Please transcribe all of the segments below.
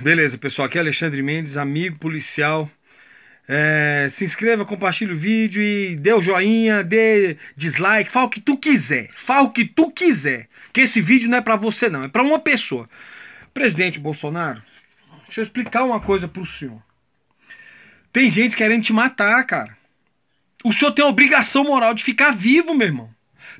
Beleza, pessoal. Aqui é Alexandre Mendes, amigo policial. É, se inscreva, compartilhe o vídeo e dê o joinha, dê dislike, fala o que tu quiser. Fala o que tu quiser. Que esse vídeo não é para você, não. É para uma pessoa. Presidente Bolsonaro, deixa eu explicar uma coisa pro senhor. Tem gente querendo te matar, cara. O senhor tem a obrigação moral de ficar vivo, meu irmão.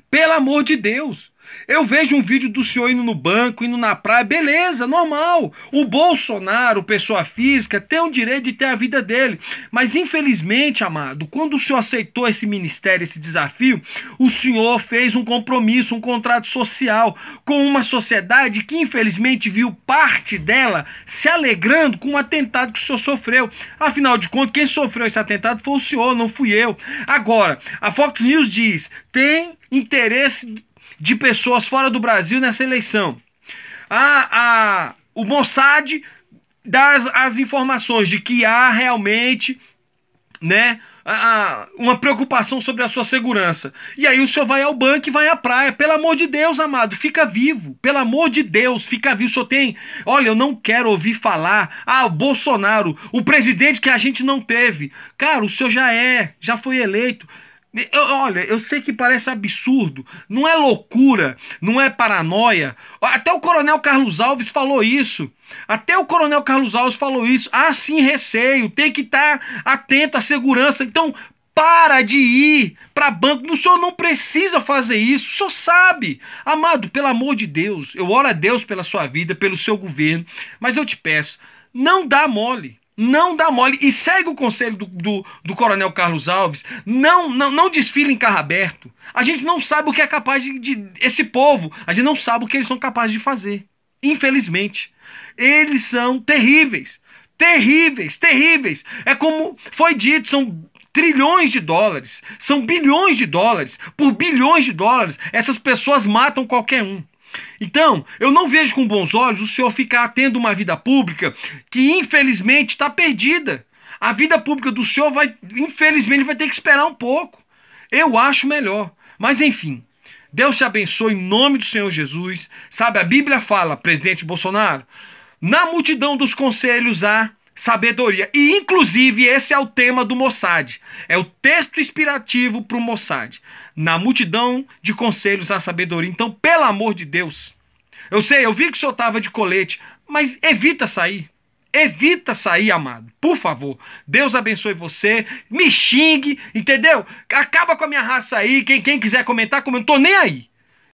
Pelo amor de Deus. Eu vejo um vídeo do senhor indo no banco, indo na praia, beleza, normal. O Bolsonaro, pessoa física, tem o direito de ter a vida dele. Mas infelizmente, amado, quando o senhor aceitou esse ministério, esse desafio, o senhor fez um compromisso, um contrato social com uma sociedade que infelizmente viu parte dela se alegrando com o um atentado que o senhor sofreu. Afinal de contas, quem sofreu esse atentado foi o senhor, não fui eu. Agora, a Fox News diz: tem interesse de pessoas fora do Brasil nessa eleição. A, a, o Mossad dá as, as informações de que há realmente né, a, uma preocupação sobre a sua segurança. E aí o senhor vai ao banco e vai à praia. Pelo amor de Deus, amado, fica vivo. Pelo amor de Deus, fica vivo. o senhor tem. Olha, eu não quero ouvir falar. Ah, o Bolsonaro, o presidente que a gente não teve. Cara, o senhor já é, já foi eleito. Eu, olha, eu sei que parece absurdo, não é loucura, não é paranoia. Até o Coronel Carlos Alves falou isso. Até o Coronel Carlos Alves falou isso. Ah, sim, receio, tem que estar tá atento à segurança. Então, para de ir para banco. O senhor não precisa fazer isso, o senhor sabe. Amado, pelo amor de Deus, eu oro a Deus pela sua vida, pelo seu governo, mas eu te peço, não dá mole. Não dá mole e segue o conselho do, do, do coronel Carlos Alves. Não, não, não desfile em carro aberto. A gente não sabe o que é capaz de, de esse povo. A gente não sabe o que eles são capazes de fazer. Infelizmente, eles são terríveis, terríveis, terríveis. É como foi dito, são trilhões de dólares, são bilhões de dólares, por bilhões de dólares, essas pessoas matam qualquer um. Então, eu não vejo com bons olhos o senhor ficar tendo uma vida pública que infelizmente está perdida. A vida pública do senhor vai, infelizmente, vai ter que esperar um pouco. Eu acho melhor. Mas enfim, Deus te abençoe em nome do Senhor Jesus. Sabe, a Bíblia fala, presidente Bolsonaro, na multidão dos conselhos há sabedoria. E, inclusive, esse é o tema do Mossad. É o texto inspirativo para o Mossad. Na multidão de conselhos à sabedoria. Então, pelo amor de Deus. Eu sei, eu vi que o senhor estava de colete, mas evita sair. Evita sair, amado. Por favor. Deus abençoe você. Me xingue, entendeu? Acaba com a minha raça aí. Quem, quem quiser comentar, comenta. Não tô nem aí.